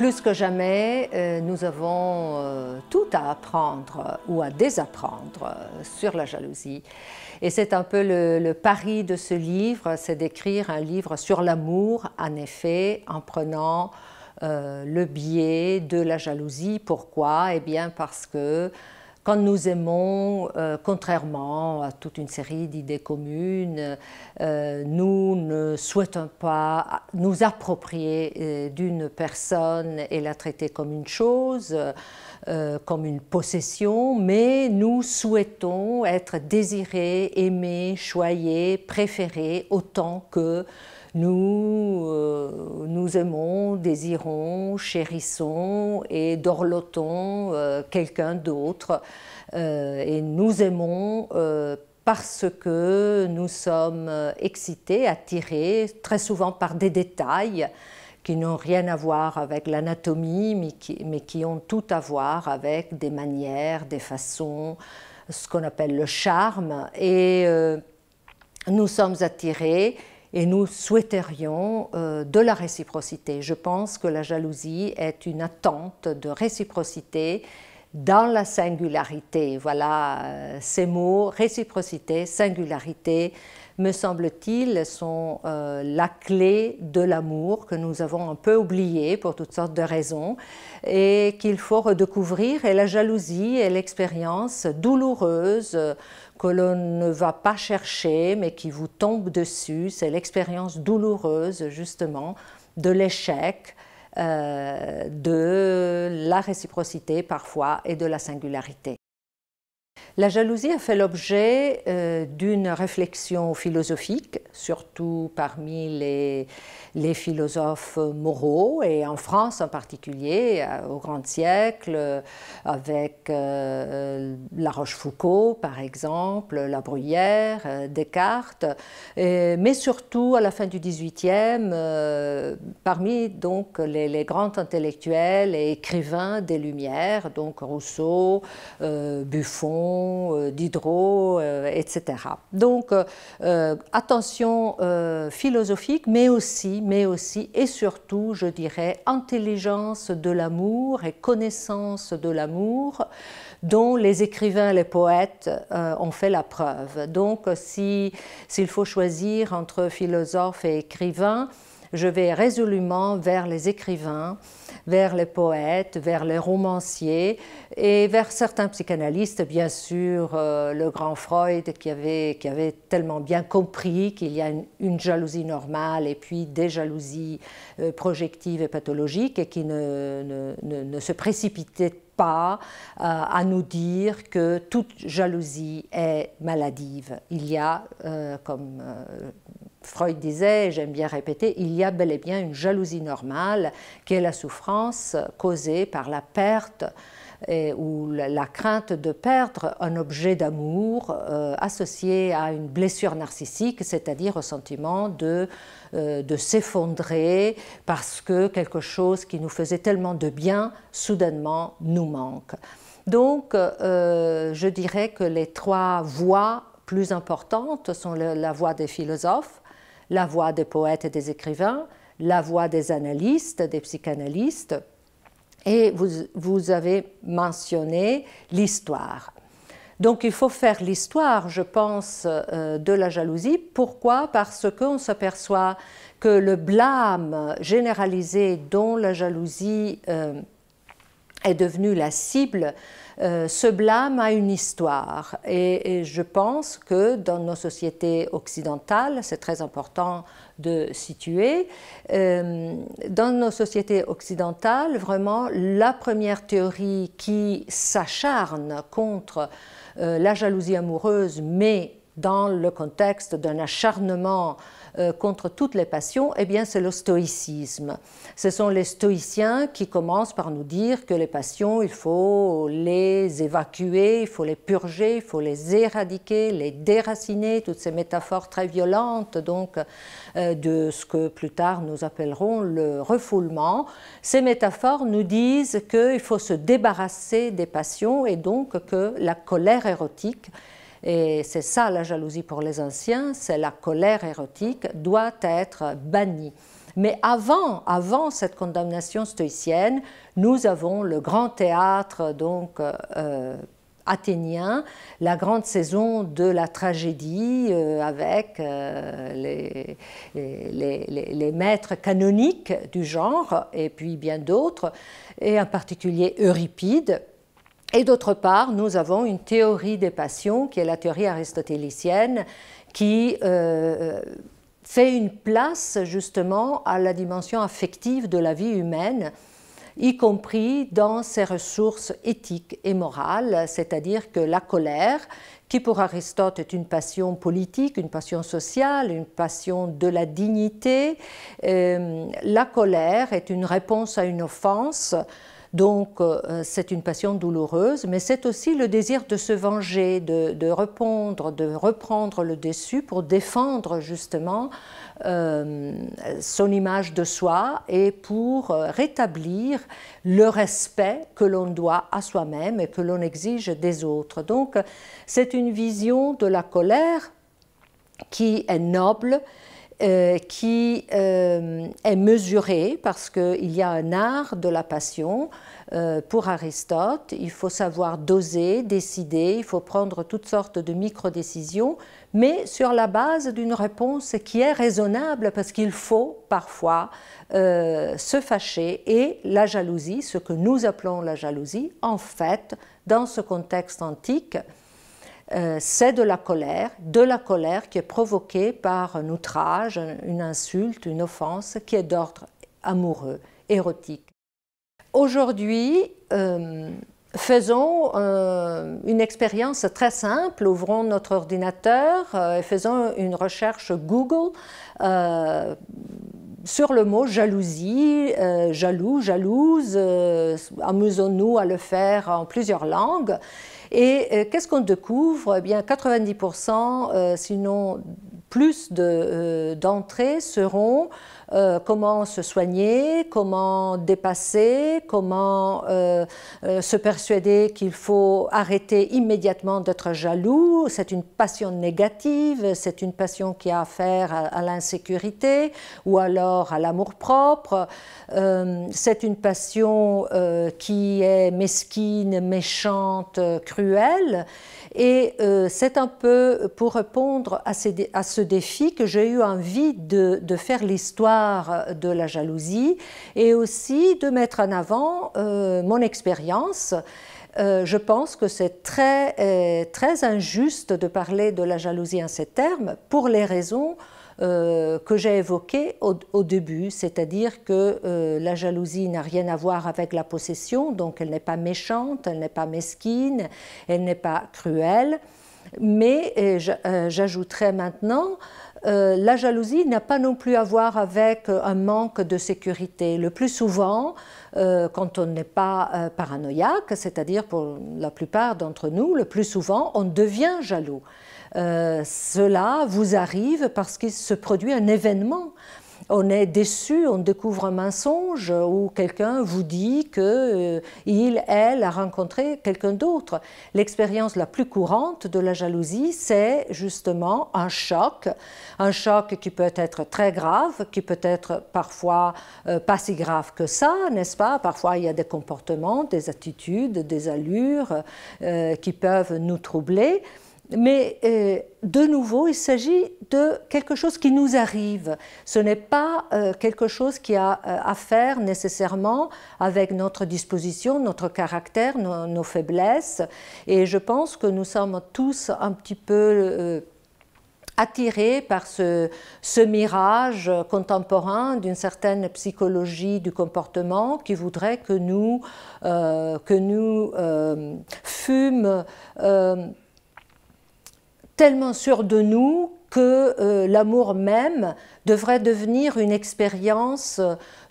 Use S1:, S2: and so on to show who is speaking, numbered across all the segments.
S1: plus que jamais, euh, nous avons euh, tout à apprendre ou à désapprendre euh, sur la jalousie. Et c'est un peu le, pari de ce livre, c'est d'écrire un livre sur l'amour, en effet, en prenant le biais de la jalousie. Pourquoi Eh bien parce que quand nous aimons, euh, contrairement à toute une série d'idées communes, euh, nous ne souhaitons pas nous approprier euh, d'une personne et la traiter comme une chose, comme une possession, mais nous souhaitons être désirés, aimés, choyés, préférés autant que nous, euh, nous aimons, désirons, chérissons et dorlotons euh, quelqu'un d'autre. Euh, et nous aimons parce que nous sommes excités, attirés, très souvent par des détails qui n'ont rien à voir avec l'anatomie, mais qui, ont tout à voir avec des manières, des façons, ce qu'on appelle le charme. Et nous sommes attirés et nous souhaiterions euh, de la réciprocité. Je pense que la jalousie est une attente de réciprocité dans la singularité. Voilà euh, ces mots, réciprocité, singularité, me semble-t-il, sont euh, la clé de l'amour que nous avons un peu oublié pour toutes sortes de raisons et qu'il faut redécouvrir. Et la jalousie est l'expérience douloureuse que l'on ne va pas chercher mais qui vous tombe dessus. C'est l'expérience douloureuse justement de l'échec, euh, de la réciprocité parfois et de la singularité. La jalousie a fait l'objet euh, d'une réflexion philosophique, surtout parmi les, philosophes moraux, et en France en particulier, euh, au grand siècle, euh, avec La Rochefoucauld, par exemple, La Bruyère, Descartes, mais surtout à la fin du XVIIIe, parmi donc les, les, grands intellectuels et écrivains des Lumières, donc Rousseau, Buffon, Diderot, euh, d'hydro, euh, etc. Donc euh, attention philosophique, mais aussi, mais aussi et surtout, je dirais, intelligence de l'amour et connaissance de l'amour dont les écrivains, les poètes ont fait la preuve. Donc, s'il faut choisir entre philosophe et écrivain, je vais résolument vers les écrivains vers les poètes, vers les romanciers et vers certains psychanalystes, bien sûr, euh, le grand Freud qui avait, tellement bien compris qu'il y a une, jalousie normale et puis des jalousies euh, projectives et pathologiques et qui ne, se précipitait pas euh, à nous dire que toute jalousie est maladive. Il y a, comme Freud disait, j'aime bien répéter, il y a bel et bien une jalousie normale qui est la souffrance causée par la perte euh, ou la, crainte de perdre un objet d'amour euh, associé à une blessure narcissique, c'est-à-dire au sentiment euh, de, s'effondrer parce que quelque chose qui nous faisait tellement de bien soudainement nous manque. Donc, je dirais que les trois voies plus importantes sont la voie des philosophes, la voix des poètes et des écrivains, la voix des analystes, des psychanalystes, et vous, avez mentionné l'histoire. Donc il faut faire l'histoire, je pense, euh, de la jalousie. Pourquoi Parce qu'on s'aperçoit que le blâme généralisé dont la jalousie euh, est devenue la cible, euh, ce blâme a une histoire. Et, je pense que dans nos sociétés occidentales, c'est très important de situer, euh, dans nos sociétés occidentales, vraiment, la première théorie qui s'acharne contre euh, la jalousie amoureuse, mais dans le contexte d'un acharnement euh, contre toutes les passions, eh bien c'est le stoïcisme. Ce sont les stoïciens qui commencent par nous dire que les passions, il faut les évacuer, il faut les purger, il faut les éradiquer, les déraciner, toutes ces métaphores très violentes donc euh, de ce que plus tard nous appellerons le refoulement. Ces métaphores nous disent qu'il faut se débarrasser des passions et donc que la colère érotique et c'est ça la jalousie pour les anciens, c'est la colère érotique, doit être bannie. Mais avant, avant cette condamnation stoïcienne, nous avons le grand théâtre donc euh, euh, athénien, la grande saison de la tragédie euh, avec les, les, maîtres canoniques du genre et puis bien d'autres, et en particulier Euripide et d'autre part, nous avons une théorie des passions, qui est la théorie aristotélicienne, qui euh, fait une place justement à la dimension affective de la vie humaine, y compris dans ses ressources éthiques et morales, c'est-à-dire que la colère, qui pour Aristote est une passion politique, une passion sociale, une passion de la dignité, euh, la colère est une réponse à une offense donc euh, c'est une passion douloureuse, mais c'est aussi le désir de se venger, de, répondre, de reprendre le dessus pour défendre justement euh, son image de soi et pour euh, rétablir le respect que l'on doit à soi-même et que l'on exige des autres. Donc c'est une vision de la colère qui est noble, euh, qui euh, est mesurée parce qu'il y a un art de la passion. Euh, pour Aristote, il faut savoir doser, décider, il faut prendre toutes sortes de micro-décisions, mais sur la base d'une réponse qui est raisonnable parce qu'il faut parfois se fâcher et la jalousie, ce que nous appelons la jalousie, en fait, dans ce contexte antique, euh, c'est de la colère, de la colère qui est provoquée par un outrage, une insulte, une offense qui est d'ordre amoureux, érotique. Aujourd'hui, euh, faisons euh, une expérience très simple, ouvrons notre ordinateur et faisons une recherche Google sur le mot jalousie, euh, jaloux, jalouse, euh, amusons-nous à le faire en plusieurs langues. Et euh, qu'est-ce qu'on découvre Eh bien, 90%, sinon plus d'entrées seront euh, comment se soigner, comment dépasser, comment euh, euh, se persuader qu'il faut arrêter immédiatement d'être jaloux. C'est une passion négative, c'est une passion qui a affaire à, l'insécurité ou alors à l'amour-propre. c'est une passion qui est mesquine, méchante, cruelle. Et c'est un peu pour répondre à, ce défi que j'ai eu envie de faire l'histoire de la jalousie et aussi de mettre en avant euh, mon expérience. Euh, je pense que c'est très, euh, très injuste de parler de la jalousie en ces termes pour les raisons que j'ai évoquées au, début, c'est-à-dire que la jalousie n'a rien à voir avec la possession, donc elle n'est pas méchante, elle n'est pas mesquine, elle n'est pas cruelle. Mais j'ajouterai maintenant euh, la jalousie n'a pas non plus à voir avec euh, un manque de sécurité. Le plus souvent, euh, quand on n'est pas paranoïaque, c'est-à-dire pour la plupart d'entre nous, le plus souvent, on devient jaloux. cela vous arrive parce qu'il se produit un événement on est déçu, on découvre un mensonge ou quelqu'un vous dit qu'il, euh, il, elle a rencontré quelqu'un d'autre. L'expérience la plus courante de la jalousie, c'est justement un choc, un choc qui peut être très grave, qui peut être parfois euh, pas si grave que ça, n'est-ce pas Parfois il y a des comportements, des attitudes, des allures euh, qui peuvent nous troubler. Mais euh, de nouveau, il s'agit de quelque chose qui nous arrive. Ce n'est pas euh, quelque chose qui a euh, à faire nécessairement avec notre disposition, notre caractère, nos faiblesses. Et je pense que nous sommes tous un petit peu attirés par ce, mirage contemporain d'une certaine psychologie du comportement qui voudrait que nous, euh, que nous euh, tellement sûr de nous que euh, l'amour même devrait devenir une expérience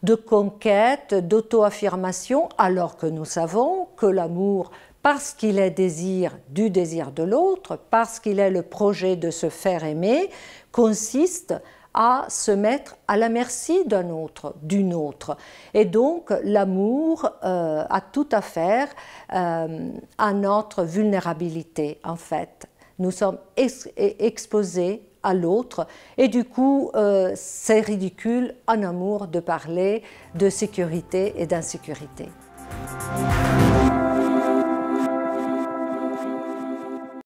S1: de conquête, d'auto-affirmation, alors que nous savons que l'amour, parce qu'il est désir du désir de l'autre, parce qu'il est le projet de se faire aimer, consiste à se mettre à la merci d'un autre, d'une autre. Et donc l'amour euh, a tout à faire euh, à notre vulnérabilité en fait nous sommes exposés à l'autre. Et du coup, euh, c'est ridicule en amour de parler de sécurité et d'insécurité.